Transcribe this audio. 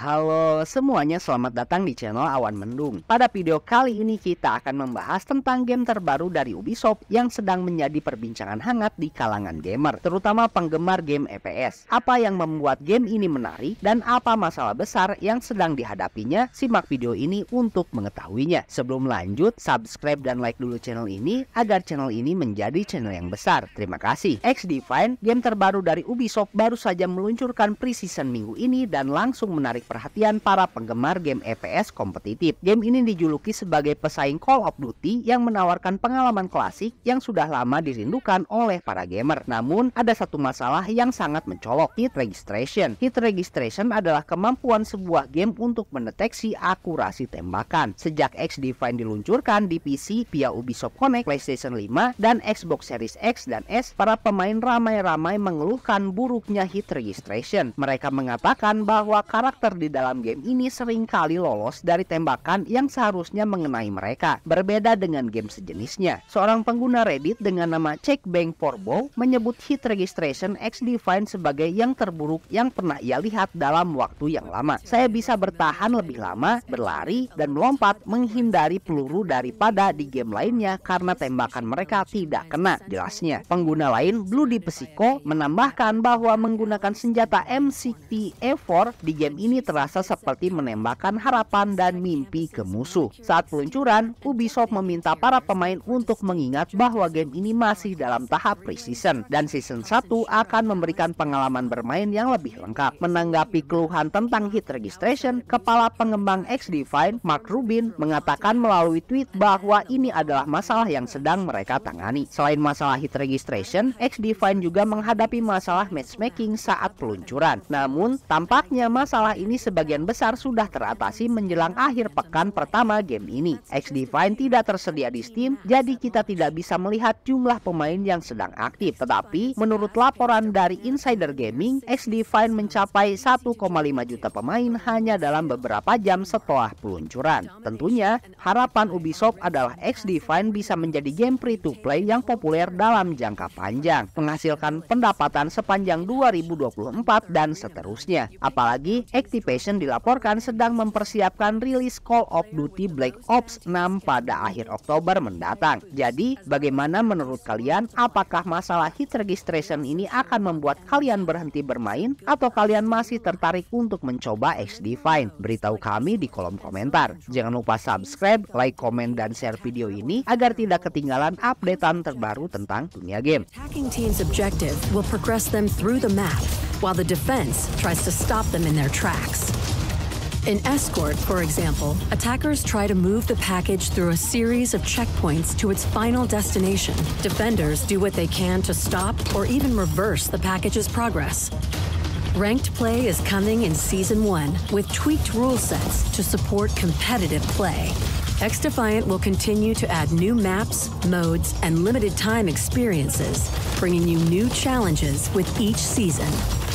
Halo semuanya, selamat datang di channel Awan Mendung. Pada video kali ini kita akan membahas tentang game terbaru dari Ubisoft yang sedang menjadi perbincangan hangat di kalangan gamer, terutama penggemar game FPS e Apa yang membuat game ini menarik dan apa masalah besar yang sedang dihadapinya? Simak video ini untuk mengetahuinya. Sebelum lanjut, subscribe dan like dulu channel ini agar channel ini menjadi channel yang besar. Terima kasih. X Define, game terbaru dari Ubisoft baru saja meluncurkan pre-season minggu ini dan langsung menarik perhatian para penggemar game FPS e kompetitif. Game ini dijuluki sebagai pesaing Call of Duty yang menawarkan pengalaman klasik yang sudah lama dirindukan oleh para gamer. Namun, ada satu masalah yang sangat mencolok, hit registration. Hit registration adalah kemampuan sebuah game untuk mendeteksi akurasi tembakan. Sejak X Define diluncurkan di PC via Ubisoft Connect, PlayStation 5, dan Xbox Series X dan S, para pemain ramai-ramai mengeluhkan buruknya hit registration. Mereka mengatakan bahwa karakter di dalam game ini seringkali lolos dari tembakan yang seharusnya mengenai mereka, berbeda dengan game sejenisnya. Seorang pengguna Reddit dengan nama Check for Forbo menyebut hit registration X Define sebagai yang terburuk yang pernah ia lihat dalam waktu yang lama. Saya bisa bertahan lebih lama, berlari, dan melompat menghindari peluru daripada di game lainnya karena tembakan mereka tidak kena, jelasnya. Pengguna lain, Blue di Psycho, menambahkan bahwa menggunakan senjata M60 E4 di game ini terasa seperti menembakkan harapan dan mimpi ke musuh. Saat peluncuran, Ubisoft meminta para pemain untuk mengingat bahwa game ini masih dalam tahap pre-season dan season 1 akan memberikan pengalaman bermain yang lebih lengkap. Menanggapi keluhan tentang hit registration, kepala pengembang X-Define, Mark Rubin, mengatakan melalui tweet bahwa ini adalah masalah yang sedang mereka tangani. Selain masalah hit registration, X-Define juga menghadapi masalah matchmaking saat peluncuran. Namun, tampaknya masalah ini ini sebagian besar sudah teratasi menjelang akhir pekan pertama game ini. X Divine tidak tersedia di Steam, jadi kita tidak bisa melihat jumlah pemain yang sedang aktif. Tetapi, menurut laporan dari Insider Gaming, X Divine mencapai 1,5 juta pemain hanya dalam beberapa jam setelah peluncuran. Tentunya, harapan Ubisoft adalah X Divine bisa menjadi game free-to-play yang populer dalam jangka panjang, menghasilkan pendapatan sepanjang 2024 dan seterusnya. Apalagi, Activision Activation dilaporkan sedang mempersiapkan rilis Call of Duty Black Ops 6 pada akhir Oktober mendatang. Jadi, bagaimana menurut kalian apakah masalah hit registration ini akan membuat kalian berhenti bermain atau kalian masih tertarik untuk mencoba X-Define? Beritahu kami di kolom komentar. Jangan lupa subscribe, like, komen, dan share video ini agar tidak ketinggalan updatean terbaru tentang dunia game. while the defense tries to stop them in their tracks. In escort, for example, attackers try to move the package through a series of checkpoints to its final destination. Defenders do what they can to stop or even reverse the package's progress. Ranked play is coming in Season 1 with tweaked rule sets to support competitive play. XDefiant will continue to add new maps, modes, and limited time experiences, bringing you new challenges with each season.